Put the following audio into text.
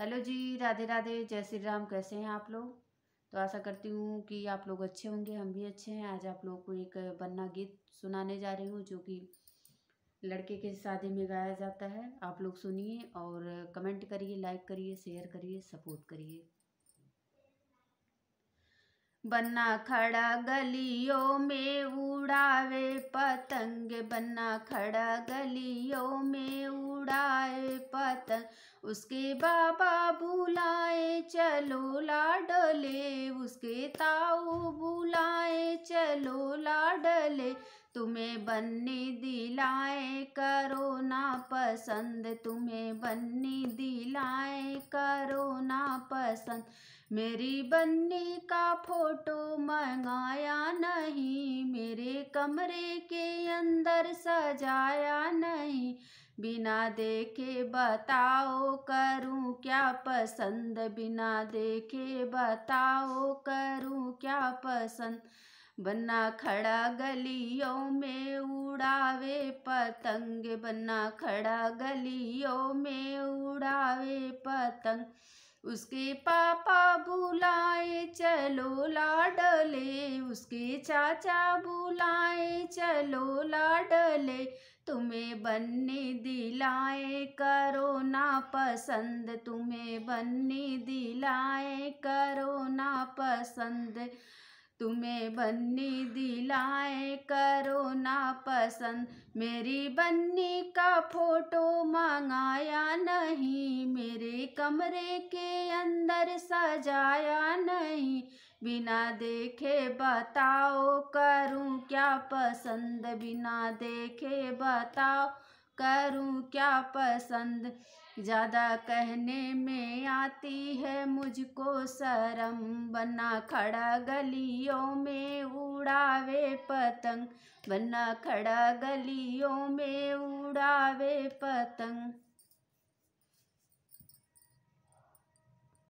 hello जी राधे राधे जय श्री राम कैसे हैं आप लोग तो आशा करती हूँ कि आप लोग अच्छे होंगे हम भी अच्छे हैं आज आप लोग को एक बन्ना गीत सुनाने जा रही हूँ जो कि लड़के के शादी में गाया जाता है आप लोग सुनिए और कमेंट करिए लाइक करिए शेयर करिए सपोर्ट करिए बन्ना खड़ा गलियों में उड़ावे पतंग बन्ना खड़ा गलियों में उड़ाए पतंग उसके बाबा बुलाए चलो लाडले उसके ताऊ बुलाए चलो लाडले तुम्हें बन्नी दिलाए करो ना पसंद तुम्हें बन्नी दिलाए करो ना पसंद मेरी बन्नी का फोटो मंगाया नहीं मेरे कमरे के अंदर सजाया नहीं बिना देखे बताओ करूं क्या पसंद बिना देखे बताओ करूं क्या पसंद बन्ना खड़ा गलियों में उड़ावे पतंग बन्ना खड़ा गलियों में उड़ावे पतंग उसके पापा बुलाए चलो लाडले उसके चाचा बुलाए चलो लाडले तुम्हें बनने दिलाए करो ना पसंद तुम्हें बनने दिलाए करो ना पसंद तुम्हें बन्नी दिलाए करो ना पसंद मेरी बन्नी का फोटो मंगाया नहीं मेरे कमरे के अंदर सजाया नहीं बिना देखे बताओ करूं क्या पसंद बिना देखे बताओ करूं क्या पसंद ज़्यादा कहने में आती है मुझको शर्म बना खड़ा गलियों में उड़ावे पतंग बना खड़ा गलियों में उड़ावे पतंग